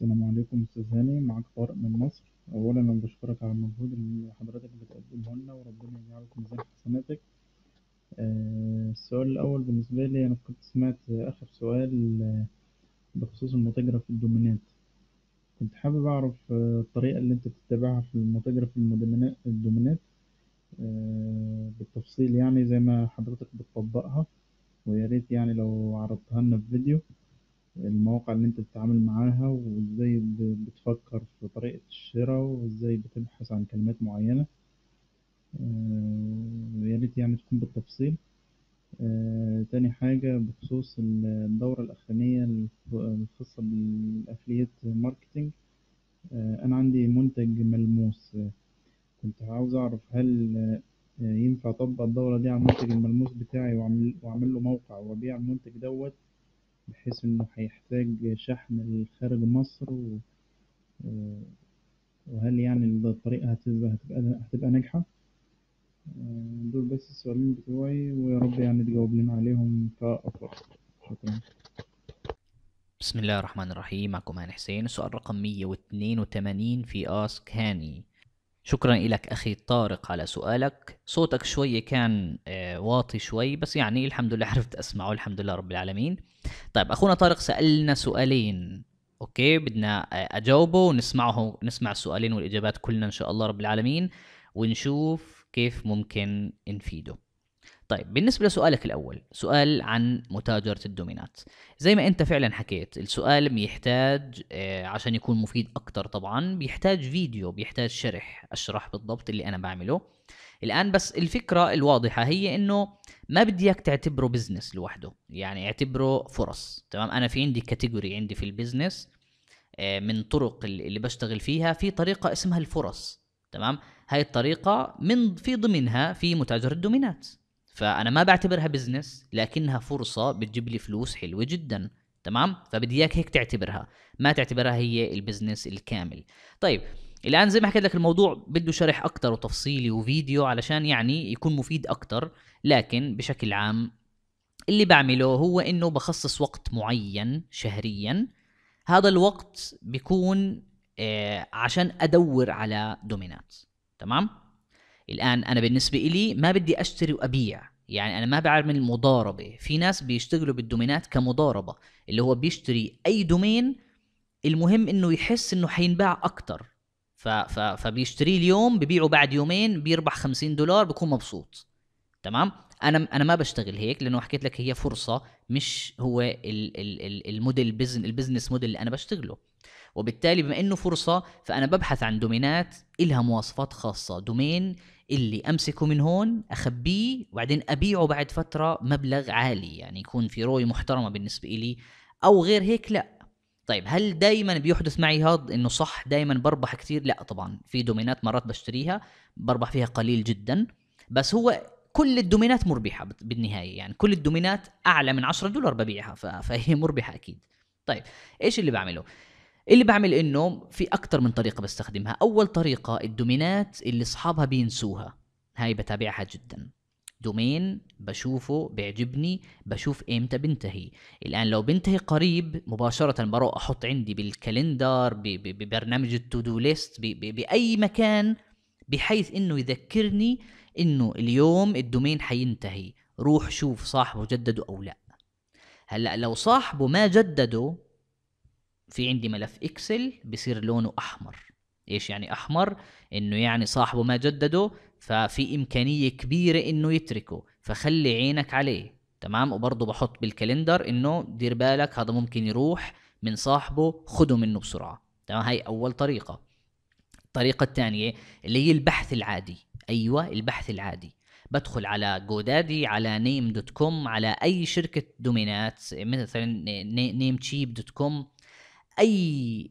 السلام عليكم أستاذ هاني معاك طارق من مصر أولا أنا بشكرك على المجهود اللي حضرتك بتقدمه لنا وربنا يجعلك في ميزان حسناتك آه، السؤال الأول بالنسبة لي أنا كنت سمعت آخر سؤال آه، بخصوص المتاجرة في الدومينات كنت حابب أعرف آه، الطريقة اللي أنت بتتبعها في المتاجرة في الدومينات آه، بالتفصيل يعني زي ما حضرتك بتطبقها ويا ريت يعني لو عرضتها لنا في فيديو المواقع اللي انت بتتعامل معاها وازاي بتفكر في طريقة الشراء وازاي بتبحث عن كلمات معينة آه، يا ريت يعني تكون بالتفصيل آه، تاني حاجة بخصوص الدورة الأخرانية الخاصة بالأفليت ماركتينج آه، أنا عندي منتج ملموس كنت عاوز أعرف هل آه، ينفع أطبق الدورة دي على المنتج الملموس بتاعي وأعمل له موقع وأبيع المنتج دوت بحيث انه هيحتاج شحن خارج مصر و... وهل يعني الطريقة هتبقى هتبقى ناجحة آه، دول بس السؤالين بتوعي ويا رب يعني تجاوب لنا عليهم كأفضل شكرا بسم الله الرحمن الرحيم معكم هاني حسين السؤال رقم 182 في اسك هاني شكرا لك أخي طارق على سؤالك صوتك شوي كان آه، واطي شوي بس يعني الحمد لله عرفت أسمعه الحمد لله رب العالمين طيب أخونا طارق سألنا سؤالين أوكي بدنا آه، أجاوبه ونسمعه نسمع السؤالين والإجابات كلنا إن شاء الله رب العالمين ونشوف كيف ممكن نفيده طيب بالنسبة لسؤالك الأول سؤال عن متاجرة الدومينات زي ما أنت فعلا حكيت السؤال بيحتاج آه، عشان يكون مفيد أكتر طبعا بيحتاج فيديو بيحتاج شرح أشرح بالضبط اللي أنا بعمله الآن بس الفكرة الواضحة هي أنه ما بدي اياك تعتبره بزنس لوحده يعني اعتبره فرص تمام أنا في عندي كاتيجوري عندي في البزنس آه، من طرق اللي بشتغل فيها في طريقة اسمها الفرص تمام هاي الطريقة من في ضمنها في متاجرة الدومينات فانا ما بعتبرها بزنس لكنها فرصه بتجيب لي فلوس حلوه جدا تمام فبدي اياك هيك تعتبرها ما تعتبرها هي البزنس الكامل طيب الان زي ما حكيت لك الموضوع بده شرح اكثر وتفصيلي وفيديو علشان يعني يكون مفيد اكثر لكن بشكل عام اللي بعمله هو انه بخصص وقت معين شهريا هذا الوقت بيكون آه، عشان ادور على دومينات تمام الان انا بالنسبه لي ما بدي اشتري وابيع يعني انا ما بعمل مضاربه في ناس بيشتغلوا بالدومينات كمضاربه اللي هو بيشتري اي دومين المهم انه يحس انه حينباع اكتر ف... ف... فبيشتريه اليوم ببيعه بعد يومين بيربح 50 دولار بكون مبسوط تمام انا انا ما بشتغل هيك لانه حكيت لك هي فرصه مش هو الموديل البزن... البزنس موديل اللي انا بشتغله وبالتالي بما انه فرصه فانا ببحث عن دومينات إلها مواصفات خاصه دومين اللي امسكه من هون اخبيه وبعدين ابيعه بعد فتره مبلغ عالي يعني يكون في روي محترمه بالنسبه لي او غير هيك لا طيب هل دائما بيحدث معي هذا انه صح دائما بربح كثير لا طبعا في دومينات مرات بشتريها بربح فيها قليل جدا بس هو كل الدومينات مربحه بالنهايه يعني كل الدومينات اعلى من 10 دولار ببيعها فهي مربحه اكيد طيب ايش اللي بعمله اللي بعمل انه في اكثر من طريقه بستخدمها اول طريقه الدومينات اللي اصحابها بينسوها هاي بتابعها جدا دومين بشوفه بيعجبني بشوف امتى بنتهي الان لو بنتهي قريب مباشره بروح احط عندي بالكالندر ببرنامج التو دو ليست باي مكان بحيث انه يذكرني انه اليوم الدومين حينتهي روح شوف صاحبه جدده او لا هلا لو صاحبه ما جدده في عندي ملف اكسل بصير لونه احمر ايش يعني احمر انه يعني صاحبه ما جدده ففي امكانيه كبيره انه يتركه فخلي عينك عليه تمام وبرضه بحط بالكالندر انه دير بالك هذا ممكن يروح من صاحبه خده منه بسرعه تمام هاي اول طريقه الطريقه الثانيه اللي هي البحث العادي ايوه البحث العادي بدخل على جودادي على نيم دوت كوم على اي شركه دومينات مثلا نيم تشيب دوت كوم اي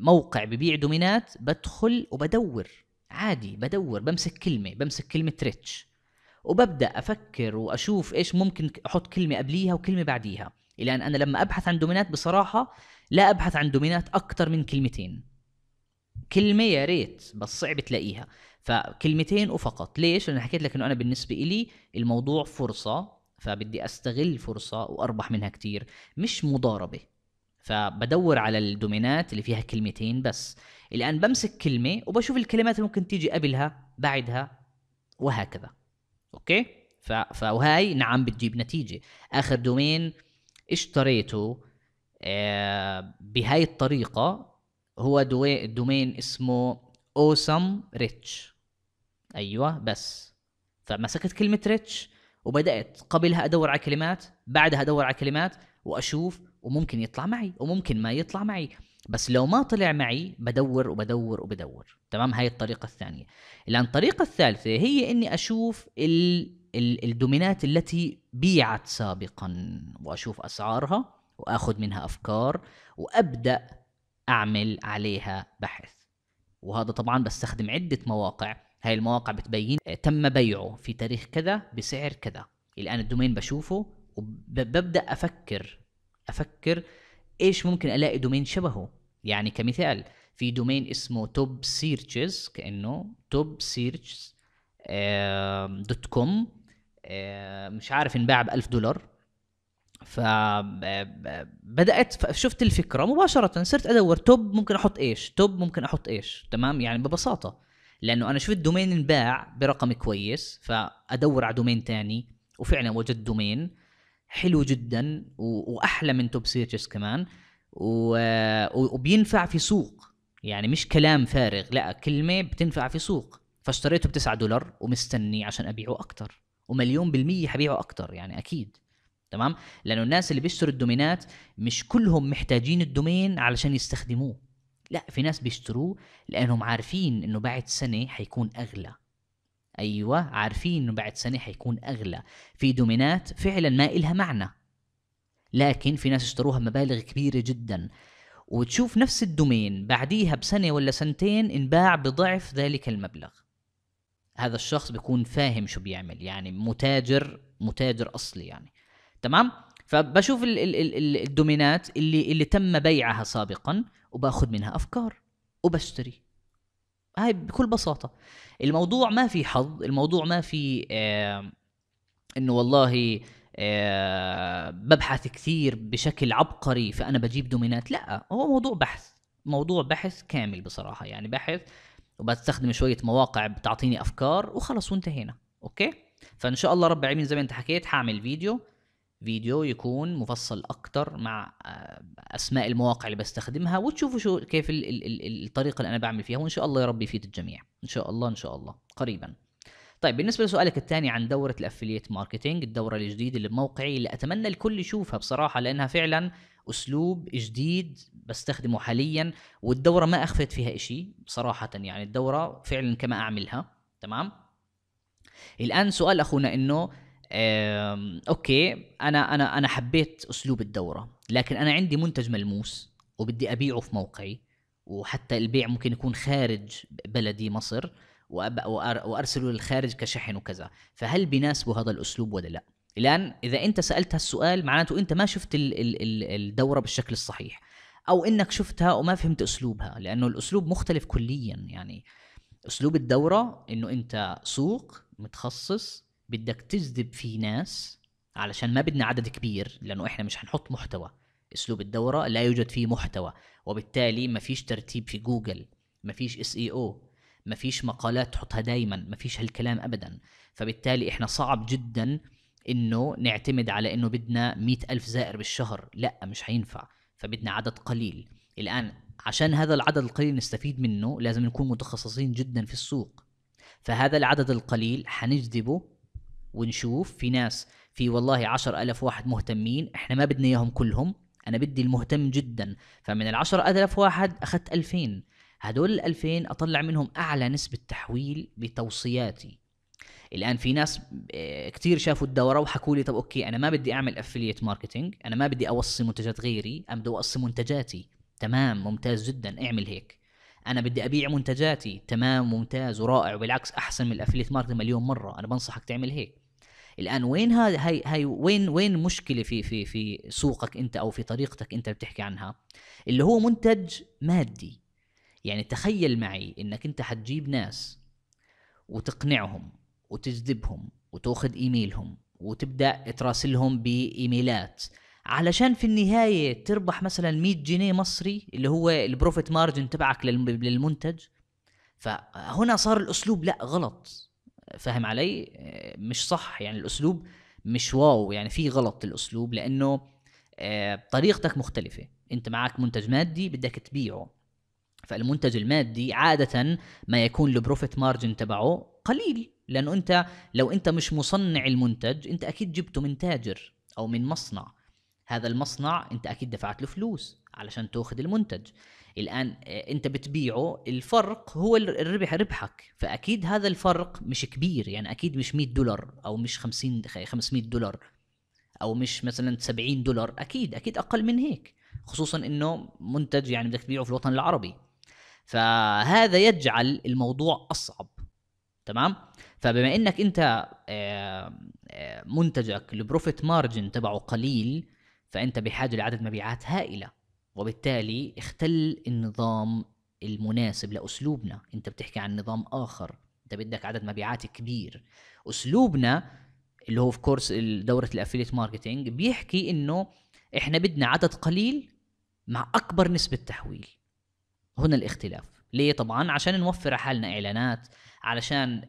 موقع ببيع دومينات بدخل وبدور عادي بدور بمسك كلمه بمسك كلمه ريتش وببدا افكر واشوف ايش ممكن احط كلمه قبليها وكلمه بعديها الى ان انا لما ابحث عن دومينات بصراحه لا ابحث عن دومينات اكثر من كلمتين كلمه يا ريت بس صعب تلاقيها فكلمتين وفقط ليش لان حكيت لك انه انا بالنسبه إلي الموضوع فرصه فبدي استغل فرصه واربح منها كتير مش مضاربه فبدور على الدومينات اللي فيها كلمتين بس الان بمسك كلمه وبشوف الكلمات اللي ممكن تيجي قبلها بعدها وهكذا اوكي ف... فهاي نعم بتجيب نتيجه اخر دومين اشتريته آه بهاي الطريقه هو دوي... دومين اسمه اوسم ريتش ايوه بس فمسكت كلمه ريتش وبدات قبلها ادور على كلمات بعدها ادور على كلمات واشوف وممكن يطلع معي وممكن ما يطلع معي بس لو ما طلع معي بدور وبدور وبدور تمام هاي الطريقه الثانيه الان الطريقه الثالثه هي اني اشوف ال... ال... الدومينات التي بيعت سابقا واشوف اسعارها واخذ منها افكار وابدا اعمل عليها بحث وهذا طبعا بستخدم عده مواقع هاي المواقع بتبين آه، تم بيعه في تاريخ كذا بسعر كذا الان يعني الدومين بشوفه وببدا افكر افكر ايش ممكن الاقي دومين شبهه يعني كمثال في دومين اسمه توب سيرتشز كانه توب سيرتشز دوت كوم مش عارف انباع ب 1000 دولار فبدات شفت الفكره مباشره صرت ادور توب ممكن احط ايش توب ممكن احط ايش تمام يعني ببساطه لانه انا شفت دومين انباع برقم كويس فادور على دومين تاني وفعلا وجدت دومين حلو جدا واحلى من توب سيرشز كمان وبينفع في سوق يعني مش كلام فارغ لا كلمه بتنفع في سوق فاشتريته ب 9 دولار ومستني عشان ابيعه اكثر ومليون بالميه حبيعه اكثر يعني اكيد تمام لانه الناس اللي بيشتروا الدومينات مش كلهم محتاجين الدومين علشان يستخدموه لا في ناس بيشتروه لانهم عارفين انه بعد سنه حيكون اغلى ايوه عارفين انه بعد سنه حيكون اغلى في دومينات فعلا ما إلها معنى لكن في ناس اشتروها مبالغ كبيره جدا وتشوف نفس الدومين بعديها بسنه ولا سنتين انباع بضعف ذلك المبلغ هذا الشخص بيكون فاهم شو بيعمل يعني متاجر متاجر اصلي يعني تمام فبشوف ال ال ال الدومينات اللي اللي تم بيعها سابقا وباخذ منها افكار وبشتري هاي بكل بساطه الموضوع ما في حظ الموضوع ما في آه انه والله آه ببحث كثير بشكل عبقري فانا بجيب دومينات لا هو موضوع بحث موضوع بحث كامل بصراحه يعني بحث وبستخدم شويه مواقع بتعطيني افكار وخلص وانتهينا اوكي فان شاء الله رب العالمين زي ما انت حكيت حاعمل فيديو فيديو يكون مفصل اكتر مع آه، اسماء المواقع اللي بستخدمها وتشوفوا شو كيف الـ الـ الطريقه اللي انا بعمل فيها وان شاء الله يا رب يفيد الجميع ان شاء الله ان شاء الله قريبا طيب بالنسبه لسؤالك الثاني عن دوره الافلييت ماركتينج الدوره الجديده اللي بموقعي اللي اتمنى الكل يشوفها بصراحه لانها فعلا اسلوب جديد بستخدمه حاليا والدوره ما اخفت فيها شيء بصراحه يعني الدوره فعلا كما اعملها تمام الان سؤال اخونا انه اوكي انا انا انا حبيت اسلوب الدوره لكن انا عندي منتج ملموس وبدي ابيعه في موقعي وحتى البيع ممكن يكون خارج بلدي مصر وارسله للخارج كشحن وكذا فهل بيناسبه هذا الاسلوب ولا لا الان اذا انت سالت هالسؤال معناته انت ما شفت الدوره بالشكل الصحيح او انك شفتها وما فهمت اسلوبها لانه الاسلوب مختلف كليا يعني اسلوب الدوره انه انت سوق متخصص بدك تجذب فيه ناس علشان ما بدنا عدد كبير لانه احنا مش هنحط محتوى اسلوب الدوره لا يوجد فيه محتوى وبالتالي ما فيش ترتيب في جوجل ما فيش اس اي او ما فيش مقالات تحطها دايما ما فيش هالكلام ابدا فبالتالي احنا صعب جدا انه نعتمد على انه بدنا مئة ألف زائر بالشهر لا مش هينفع فبدنا عدد قليل الآن عشان هذا العدد القليل نستفيد منه لازم نكون متخصصين جدا في السوق فهذا العدد القليل حنجذبه ونشوف في ناس في والله عشر ألف واحد مهتمين احنا ما بدنا اياهم كلهم انا بدي المهتم جدا فمن العشر ألف واحد اخذت ألفين هدول الألفين أطلع منهم أعلى نسبة تحويل بتوصياتي الان في ناس آه، كثير شافوا الدوره وحكوا لي طب اوكي انا ما بدي اعمل افليت ماركتينج انا ما بدي اوصي منتجات غيري انا بدي اوصي منتجاتي تمام ممتاز جدا اعمل هيك انا بدي ابيع منتجاتي تمام ممتاز ورائع وبالعكس احسن من الافليت ماركتينج مليون مره انا بنصحك تعمل هيك الان وين هاي هاي, هاي وين وين مشكله في في في سوقك انت او في طريقتك انت بتحكي عنها اللي هو منتج مادي يعني تخيل معي انك انت حتجيب ناس وتقنعهم وتجذبهم وتاخذ ايميلهم وتبدا تراسلهم بايميلات علشان في النهايه تربح مثلا 100 جنيه مصري اللي هو البروفيت مارجن تبعك للمنتج فهنا صار الاسلوب لا غلط فاهم علي مش صح يعني الاسلوب مش واو يعني في غلط الاسلوب لانه آه، طريقتك مختلفه انت معك منتج مادي بدك تبيعه فالمنتج المادي عاده ما يكون البروفيت مارجن تبعه قليل لانه انت لو انت مش مصنع المنتج انت اكيد جبته من تاجر او من مصنع هذا المصنع انت اكيد دفعت له فلوس علشان تاخذ المنتج الان آه، انت بتبيعه الفرق هو الربح ربحك فاكيد هذا الفرق مش كبير يعني اكيد مش 100 دولار او مش 50 500 دولار او مش مثلا 70 دولار اكيد اكيد اقل من هيك خصوصا انه منتج يعني بدك تبيعه في الوطن العربي فهذا يجعل الموضوع اصعب تمام فبما انك انت آه، آه، منتجك البروفيت مارجن تبعه قليل فانت بحاجه لعدد مبيعات هائله وبالتالي اختل النظام المناسب لاسلوبنا انت بتحكي عن نظام اخر انت بدك عدد مبيعات كبير اسلوبنا اللي هو في كورس دوره الافيليت ماركتينج بيحكي انه احنا بدنا عدد قليل مع اكبر نسبه تحويل هنا الاختلاف ليه طبعا عشان نوفر على حالنا اعلانات علشان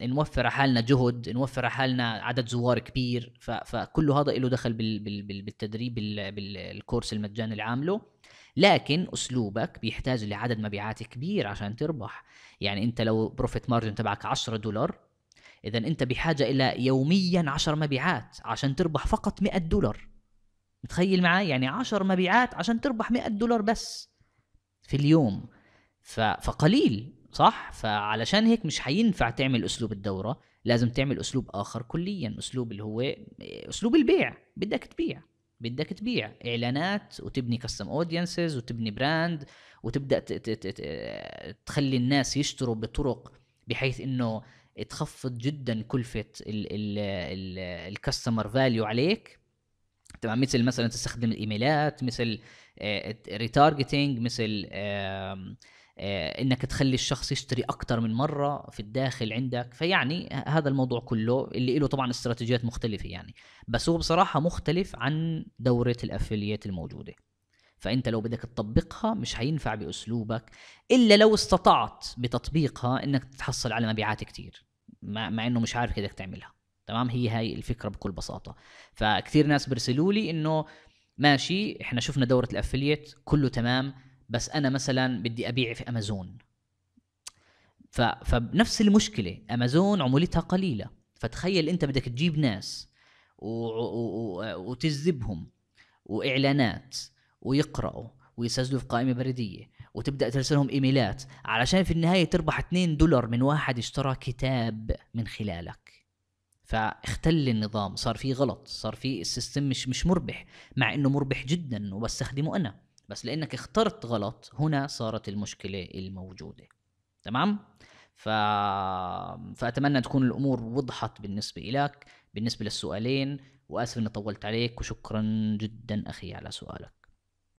نوفر على حالنا جهد نوفر على حالنا عدد زوار كبير فكل هذا له دخل بالتدريب بالكورس المجاني اللي عامله لكن اسلوبك بيحتاج لعدد مبيعات كبير عشان تربح يعني انت لو بروفيت مارجن تبعك 10 دولار اذا انت بحاجه الى يوميا 10 مبيعات عشان تربح فقط 100 دولار متخيل معي يعني 10 مبيعات عشان تربح 100 دولار بس في اليوم فقليل صح فعلشان هيك مش حينفع تعمل اسلوب الدوره لازم تعمل اسلوب اخر كليا اسلوب اللي هو اسلوب البيع بدك تبيع بدك تبيع اعلانات وتبني كاستم اودينسز وتبني براند وتبدا تخلي الناس يشتروا بطرق بحيث انه تخفض جدا كلفه الكاستمر فاليو عليك تمام مثل مثلا تستخدم الايميلات مثل ريتارجتنج آه، مثل آه، انك تخلي الشخص يشتري اكثر من مره في الداخل عندك فيعني هذا الموضوع كله اللي له طبعا استراتيجيات مختلفه يعني بس هو بصراحه مختلف عن دوره الافلييت الموجوده فانت لو بدك تطبقها مش هينفع باسلوبك الا لو استطعت بتطبيقها انك تحصل على مبيعات كتير مع انه مش عارف بدك تعملها تمام هي هاي الفكره بكل بساطه فكثير ناس برسلوا لي انه ماشي احنا شفنا دوره الافلييت كله تمام بس انا مثلا بدي ابيع في امازون ف... فنفس المشكله امازون عمولتها قليله فتخيل انت بدك تجيب ناس و... و... وتجذبهم واعلانات ويقراوا ويسجلوا في قائمه بريديه وتبدا ترسلهم ايميلات علشان في النهايه تربح 2 دولار من واحد اشترى كتاب من خلالك فاختل النظام صار في غلط صار في السيستم مش مش مربح مع انه مربح جدا وبستخدمه انا بس لانك اخترت غلط هنا صارت المشكله الموجوده تمام ف... فاتمنى تكون الامور وضحت بالنسبه لك بالنسبه للسؤالين واسف اني طولت عليك وشكرا جدا اخي على سؤالك